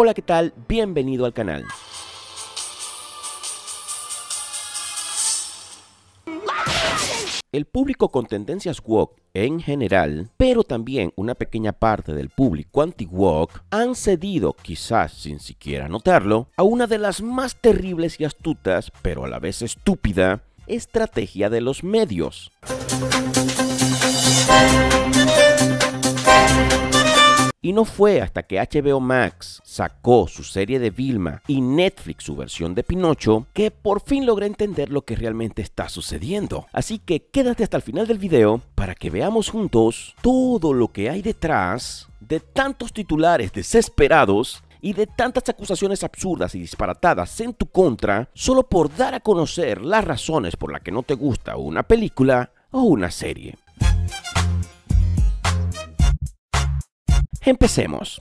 Hola, ¿qué tal? Bienvenido al canal. El público con tendencias woke en general, pero también una pequeña parte del público anti-woke han cedido, quizás sin siquiera notarlo, a una de las más terribles y astutas, pero a la vez estúpida, estrategia de los medios. Y no fue hasta que HBO Max sacó su serie de Vilma y Netflix su versión de Pinocho que por fin logré entender lo que realmente está sucediendo. Así que quédate hasta el final del video para que veamos juntos todo lo que hay detrás de tantos titulares desesperados y de tantas acusaciones absurdas y disparatadas en tu contra solo por dar a conocer las razones por las que no te gusta una película o una serie. Empecemos.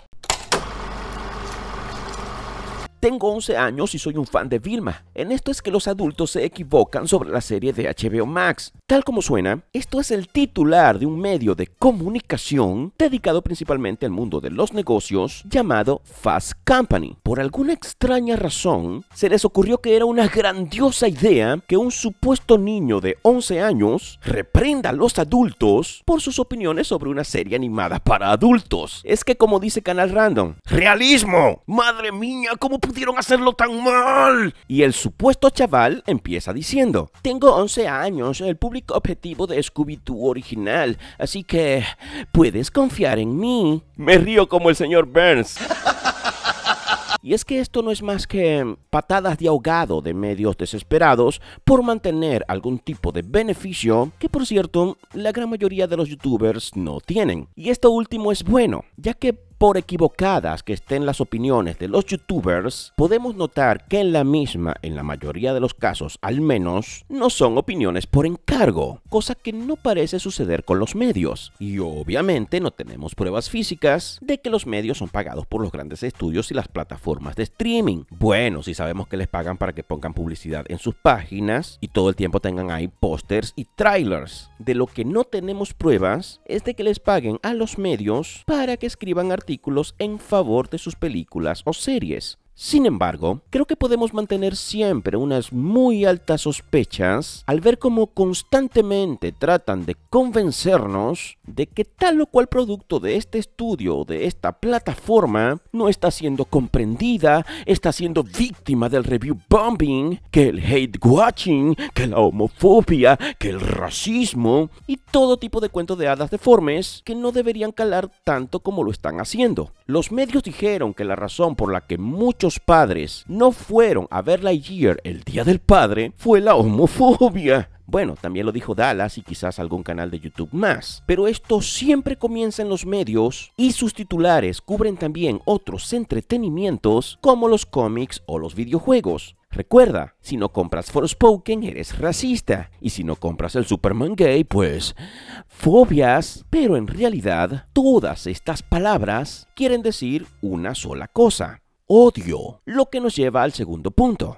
Tengo 11 años y soy un fan de Vilma. En esto es que los adultos se equivocan sobre la serie de HBO Max. Tal como suena, esto es el titular de un medio de comunicación dedicado principalmente al mundo de los negocios llamado Fast Company. Por alguna extraña razón, se les ocurrió que era una grandiosa idea que un supuesto niño de 11 años reprenda a los adultos por sus opiniones sobre una serie animada para adultos. Es que como dice Canal Random, realismo. Madre mía, ¿cómo pudieron hacerlo tan mal? Y el supuesto chaval empieza diciendo, tengo 11 años, el público objetivo de Scooby-Doo original, así que puedes confiar en mí. Me río como el señor Burns. Y es que esto no es más que patadas de ahogado de medios desesperados por mantener algún tipo de beneficio que por cierto la gran mayoría de los youtubers no tienen. Y esto último es bueno, ya que por equivocadas que estén las opiniones de los youtubers, podemos notar que en la misma, en la mayoría de los casos al menos, no son opiniones por encargo, cosa que no parece suceder con los medios. Y obviamente no tenemos pruebas físicas de que los medios son pagados por los grandes estudios y las plataformas de streaming. Bueno, si sabemos que les pagan para que pongan publicidad en sus páginas y todo el tiempo tengan ahí pósters y trailers. De lo que no tenemos pruebas es de que les paguen a los medios para que escriban artículos artículos en favor de sus películas o series. Sin embargo, creo que podemos mantener siempre unas muy altas sospechas al ver cómo constantemente tratan de convencernos de que tal o cual producto de este estudio, o de esta plataforma, no está siendo comprendida, está siendo víctima del review bombing, que el hate watching, que la homofobia, que el racismo y todo tipo de cuentos de hadas deformes que no deberían calar tanto como lo están haciendo. Los medios dijeron que la razón por la que muchos padres no fueron a ver la Year el Día del Padre fue la homofobia. Bueno, también lo dijo Dallas y quizás algún canal de YouTube más. Pero esto siempre comienza en los medios y sus titulares cubren también otros entretenimientos como los cómics o los videojuegos. Recuerda, si no compras Forspoken eres racista y si no compras el Superman gay pues fobias, pero en realidad todas estas palabras quieren decir una sola cosa, odio, lo que nos lleva al segundo punto.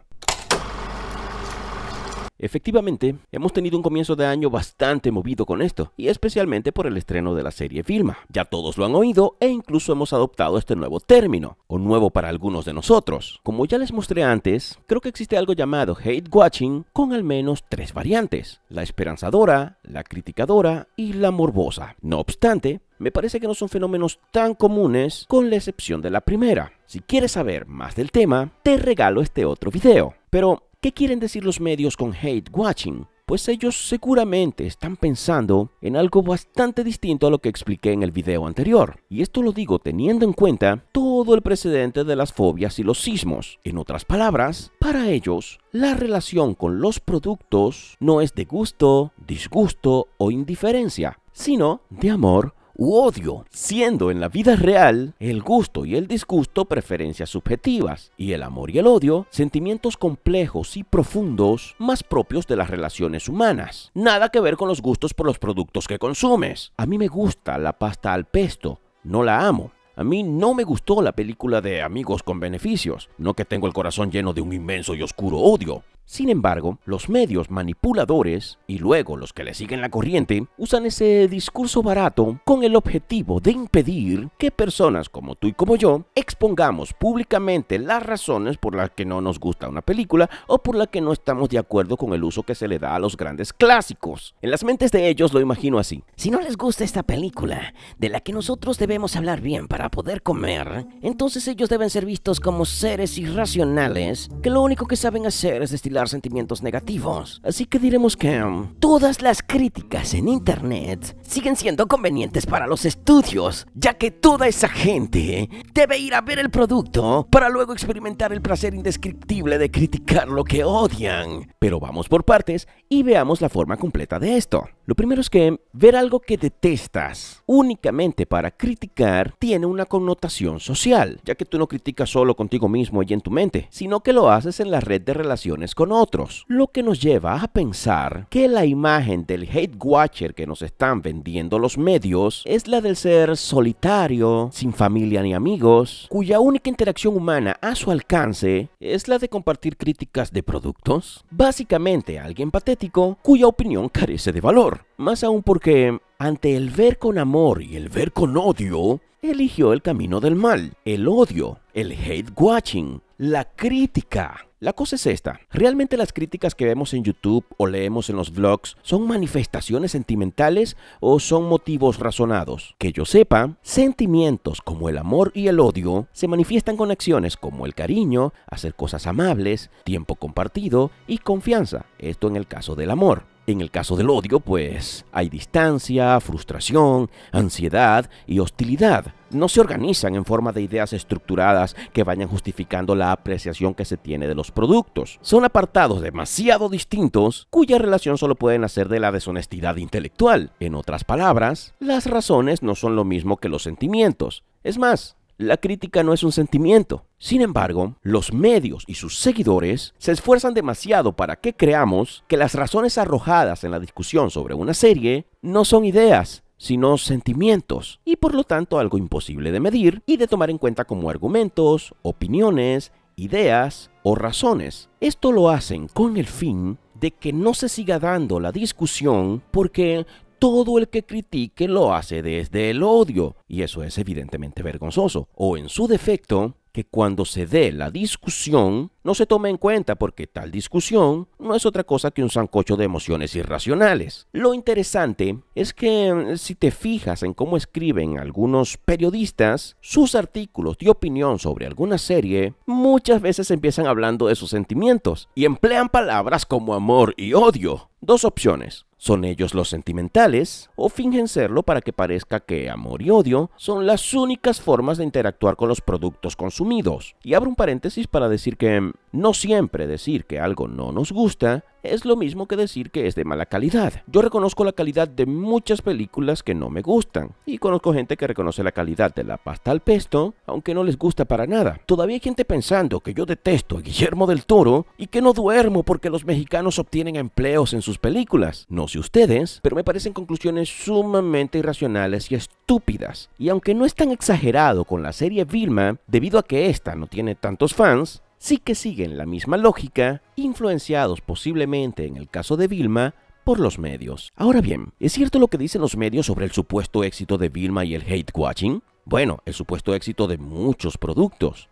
Efectivamente, hemos tenido un comienzo de año bastante movido con esto, y especialmente por el estreno de la serie Filma. Ya todos lo han oído e incluso hemos adoptado este nuevo término, o nuevo para algunos de nosotros. Como ya les mostré antes, creo que existe algo llamado hate watching con al menos tres variantes, la esperanzadora, la criticadora y la morbosa. No obstante, me parece que no son fenómenos tan comunes con la excepción de la primera. Si quieres saber más del tema, te regalo este otro video. Pero ¿Qué quieren decir los medios con hate watching? Pues ellos seguramente están pensando en algo bastante distinto a lo que expliqué en el video anterior. Y esto lo digo teniendo en cuenta todo el precedente de las fobias y los sismos. En otras palabras, para ellos, la relación con los productos no es de gusto, disgusto o indiferencia, sino de amor u odio, siendo en la vida real el gusto y el disgusto preferencias subjetivas y el amor y el odio sentimientos complejos y profundos más propios de las relaciones humanas. Nada que ver con los gustos por los productos que consumes. A mí me gusta la pasta al pesto, no la amo. A mí no me gustó la película de Amigos con Beneficios, no que tengo el corazón lleno de un inmenso y oscuro odio. Sin embargo, los medios manipuladores y luego los que le siguen la corriente usan ese discurso barato con el objetivo de impedir que personas como tú y como yo expongamos públicamente las razones por las que no nos gusta una película o por la que no estamos de acuerdo con el uso que se le da a los grandes clásicos. En las mentes de ellos lo imagino así. Si no les gusta esta película, de la que nosotros debemos hablar bien para poder comer, entonces ellos deben ser vistos como seres irracionales que lo único que saben hacer es destilar sentimientos negativos. Así que diremos que mm, todas las críticas en internet siguen siendo convenientes para los estudios, ya que toda esa gente debe ir a ver el producto para luego experimentar el placer indescriptible de criticar lo que odian. Pero vamos por partes y veamos la forma completa de esto. Lo primero es que ver algo que detestas únicamente para criticar tiene una connotación social, ya que tú no criticas solo contigo mismo y en tu mente, sino que lo haces en la red de relaciones con otros, lo que nos lleva a pensar que la imagen del hate watcher que nos están vendiendo los medios es la del ser solitario, sin familia ni amigos, cuya única interacción humana a su alcance es la de compartir críticas de productos, básicamente alguien patético cuya opinión carece de valor más aún porque ante el ver con amor y el ver con odio, eligió el camino del mal, el odio, el hate watching, la crítica. La cosa es esta, realmente las críticas que vemos en YouTube o leemos en los vlogs son manifestaciones sentimentales o son motivos razonados. Que yo sepa, sentimientos como el amor y el odio se manifiestan con acciones como el cariño, hacer cosas amables, tiempo compartido y confianza, esto en el caso del amor. En el caso del odio, pues hay distancia, frustración, ansiedad y hostilidad. No se organizan en forma de ideas estructuradas que vayan justificando la apreciación que se tiene de los productos. Son apartados demasiado distintos cuya relación solo pueden hacer de la deshonestidad intelectual. En otras palabras, las razones no son lo mismo que los sentimientos. Es más, la crítica no es un sentimiento. Sin embargo, los medios y sus seguidores se esfuerzan demasiado para que creamos que las razones arrojadas en la discusión sobre una serie no son ideas, sino sentimientos, y por lo tanto algo imposible de medir y de tomar en cuenta como argumentos, opiniones, ideas o razones. Esto lo hacen con el fin de que no se siga dando la discusión porque todo el que critique lo hace desde el odio, y eso es evidentemente vergonzoso, o en su defecto, que cuando se dé la discusión no se tome en cuenta porque tal discusión no es otra cosa que un zancocho de emociones irracionales. Lo interesante es que si te fijas en cómo escriben algunos periodistas, sus artículos de opinión sobre alguna serie muchas veces empiezan hablando de sus sentimientos y emplean palabras como amor y odio. Dos opciones. ¿Son ellos los sentimentales? ¿O fingen serlo para que parezca que amor y odio son las únicas formas de interactuar con los productos consumidos? Y abro un paréntesis para decir que no siempre decir que algo no nos gusta es lo mismo que decir que es de mala calidad. Yo reconozco la calidad de muchas películas que no me gustan, y conozco gente que reconoce la calidad de la pasta al pesto, aunque no les gusta para nada. Todavía hay gente pensando que yo detesto a Guillermo del Toro y que no duermo porque los mexicanos obtienen empleos en sus películas. No sé ustedes, pero me parecen conclusiones sumamente irracionales y estúpidas. Y aunque no es tan exagerado con la serie Vilma, debido a que esta no tiene tantos fans, sí que siguen la misma lógica, influenciados posiblemente en el caso de Vilma por los medios. Ahora bien, ¿es cierto lo que dicen los medios sobre el supuesto éxito de Vilma y el hate watching? Bueno, el supuesto éxito de muchos productos.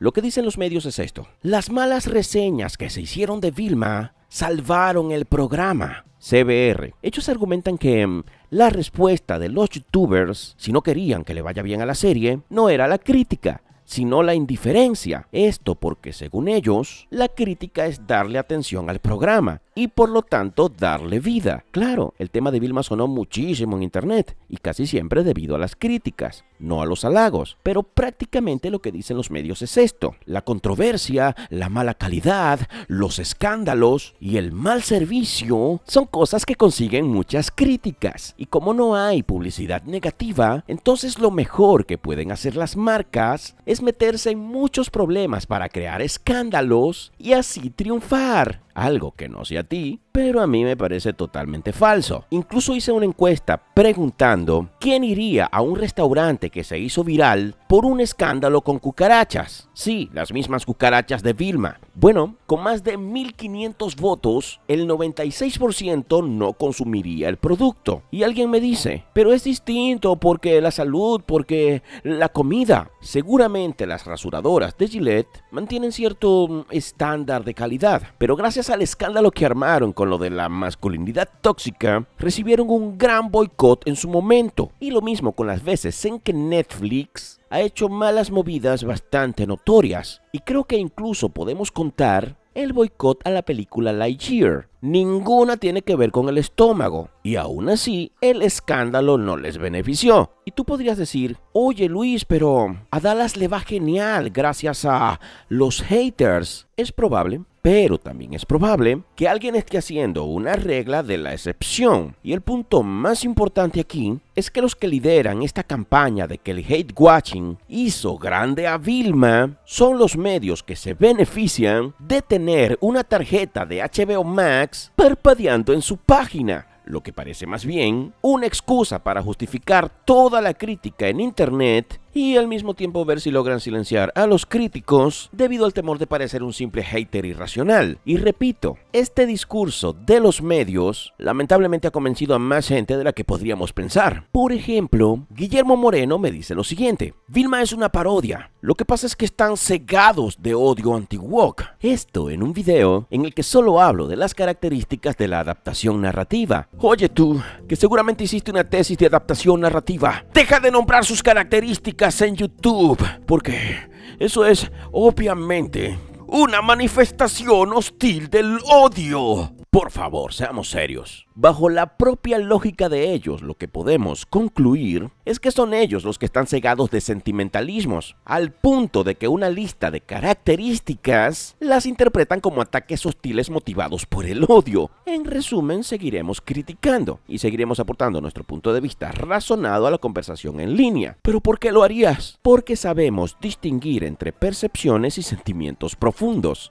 Lo que dicen los medios es esto. Las malas reseñas que se hicieron de Vilma salvaron el programa. CBR. Ellos argumentan que mm, la respuesta de los youtubers, si no querían que le vaya bien a la serie, no era la crítica, sino la indiferencia. Esto porque según ellos, la crítica es darle atención al programa y por lo tanto darle vida. Claro, el tema de Vilma sonó muchísimo en internet y casi siempre debido a las críticas no a los halagos. Pero prácticamente lo que dicen los medios es esto. La controversia, la mala calidad, los escándalos y el mal servicio son cosas que consiguen muchas críticas. Y como no hay publicidad negativa, entonces lo mejor que pueden hacer las marcas es meterse en muchos problemas para crear escándalos y así triunfar. Algo que no sea a ti, pero a mí me parece totalmente falso. Incluso hice una encuesta preguntando quién iría a un restaurante que se hizo viral por un escándalo con cucarachas. Sí, las mismas cucarachas de Vilma. Bueno, con más de 1.500 votos, el 96% no consumiría el producto. Y alguien me dice, pero es distinto porque la salud, porque la comida. Seguramente las rasuradoras de Gillette mantienen cierto mm, estándar de calidad, pero gracias al escándalo que armaron con lo de la masculinidad tóxica, recibieron un gran boicot en su momento. Y lo mismo con las veces en que Netflix ha hecho malas movidas bastante notorias, y creo que incluso podemos contar el boicot a la película Lightyear. Ninguna tiene que ver con el estómago, y aún así el escándalo no les benefició. Y tú podrías decir, oye Luis, pero a Dallas le va genial gracias a los haters. Es probable, pero también es probable que alguien esté haciendo una regla de la excepción. Y el punto más importante aquí es que los que lideran esta campaña de que el hate watching hizo grande a Vilma son los medios que se benefician de tener una tarjeta de HBO Max parpadeando en su página lo que parece más bien una excusa para justificar toda la crítica en Internet y al mismo tiempo ver si logran silenciar a los críticos debido al temor de parecer un simple hater irracional. Y repito, este discurso de los medios lamentablemente ha convencido a más gente de la que podríamos pensar. Por ejemplo, Guillermo Moreno me dice lo siguiente, Vilma es una parodia, lo que pasa es que están cegados de odio anti Esto en un video en el que solo hablo de las características de la adaptación narrativa. Oye tú, que seguramente hiciste una tesis de adaptación narrativa, deja de nombrar sus características en YouTube, porque eso es obviamente una manifestación hostil del odio. Por favor, seamos serios. Bajo la propia lógica de ellos, lo que podemos concluir es que son ellos los que están cegados de sentimentalismos, al punto de que una lista de características las interpretan como ataques hostiles motivados por el odio. En resumen, seguiremos criticando y seguiremos aportando nuestro punto de vista razonado a la conversación en línea. ¿Pero por qué lo harías? Porque sabemos distinguir entre percepciones y sentimientos profundos.